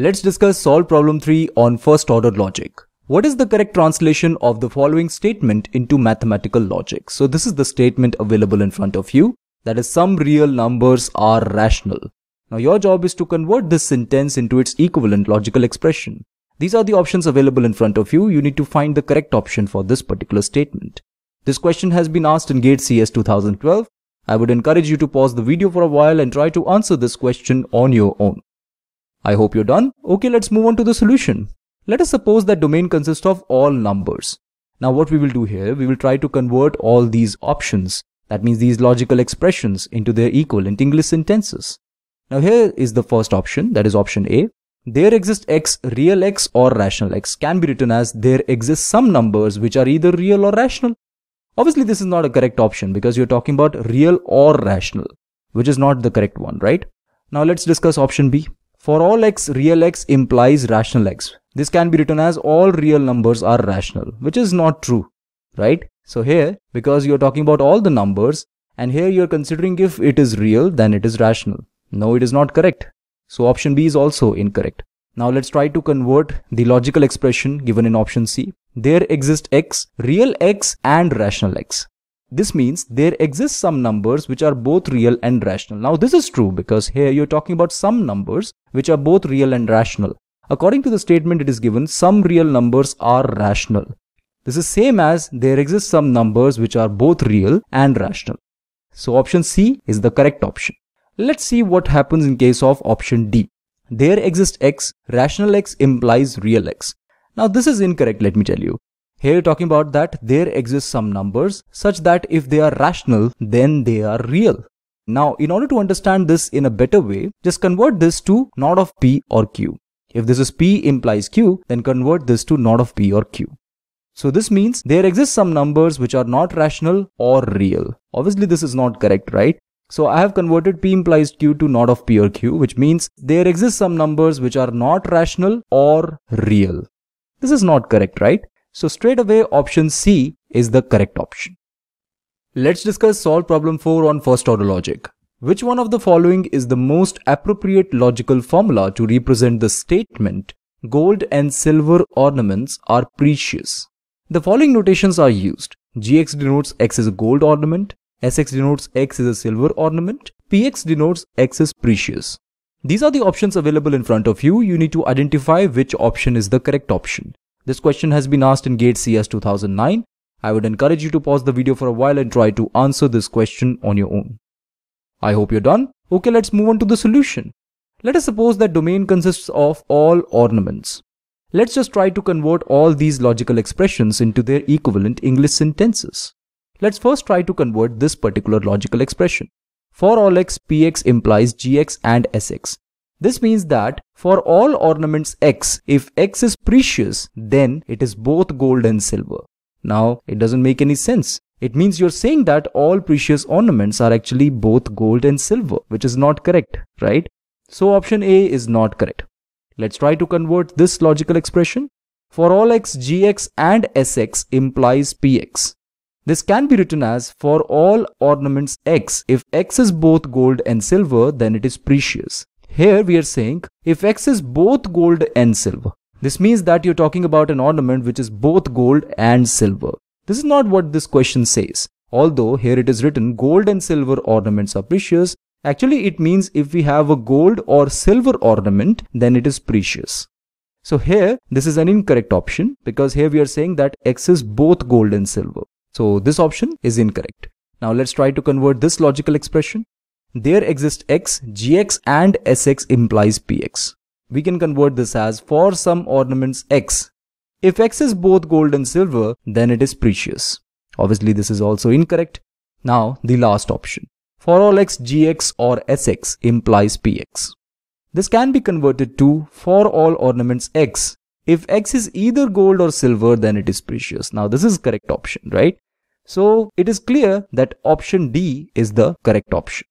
Let's discuss solve problem 3 on first order logic. What is the correct translation of the following statement into mathematical logic? So this is the statement available in front of you. That is some real numbers are rational. Now your job is to convert this sentence into its equivalent logical expression. These are the options available in front of you. You need to find the correct option for this particular statement. This question has been asked in GATE CS 2012. I would encourage you to pause the video for a while and try to answer this question on your own. I hope you're done. Okay, let's move on to the solution. Let us suppose that domain consists of all numbers. Now what we will do here, we will try to convert all these options, that means these logical expressions into their equivalent English sentences. Now here is the first option, that is option A. There exists x, real x or rational x can be written as there exists some numbers which are either real or rational. Obviously this is not a correct option because you're talking about real or rational, which is not the correct one, right? Now let's discuss option B. For all x, real x implies rational x. This can be written as all real numbers are rational, which is not true, right? So here, because you're talking about all the numbers, and here you're considering if it is real, then it is rational. No, it is not correct. So option B is also incorrect. Now let's try to convert the logical expression given in option C. There exist x, real x and rational x. This means there exist some numbers which are both real and rational. Now this is true because here you're talking about some numbers which are both real and rational. According to the statement it is given, some real numbers are rational. This is same as there exist some numbers which are both real and rational. So option C is the correct option. Let's see what happens in case of option D. There exists x, rational x implies real x. Now this is incorrect let me tell you. Here are talking about that there exist some numbers such that if they are rational, then they are real. Now, in order to understand this in a better way, just convert this to not of P or Q. If this is P implies Q, then convert this to not of P or Q. So this means there exist some numbers which are not rational or real. Obviously this is not correct, right? So I have converted P implies Q to not of P or Q, which means there exist some numbers which are not rational or real. This is not correct, right? So straight away option C is the correct option. Let's discuss solve problem 4 on first order logic. Which one of the following is the most appropriate logical formula to represent the statement gold and silver ornaments are precious? The following notations are used. GX denotes X is a gold ornament, SX denotes X is a silver ornament, PX denotes X is precious. These are the options available in front of you. You need to identify which option is the correct option. This question has been asked in GATE CS 2009. I would encourage you to pause the video for a while and try to answer this question on your own. I hope you're done. Okay, let's move on to the solution. Let us suppose that domain consists of all ornaments. Let's just try to convert all these logical expressions into their equivalent English sentences. Let's first try to convert this particular logical expression. For all x, px implies gx and sx. This means that for all ornaments x, if x is precious, then it is both gold and silver. Now, it doesn't make any sense. It means you're saying that all precious ornaments are actually both gold and silver, which is not correct, right? So option A is not correct. Let's try to convert this logical expression. For all x, gx and sx implies px. This can be written as for all ornaments x. If x is both gold and silver, then it is precious. Here we are saying if X is both gold and silver. This means that you're talking about an ornament which is both gold and silver. This is not what this question says. Although here it is written gold and silver ornaments are precious, actually it means if we have a gold or silver ornament, then it is precious. So here this is an incorrect option because here we are saying that X is both gold and silver. So this option is incorrect. Now let's try to convert this logical expression there exist x, gx and sx implies px. We can convert this as for some ornaments x. If x is both gold and silver, then it is precious. Obviously this is also incorrect. Now the last option. For all x, gx or sx implies px. This can be converted to for all ornaments x. If x is either gold or silver, then it is precious. Now this is correct option, right? So it is clear that option D is the correct option.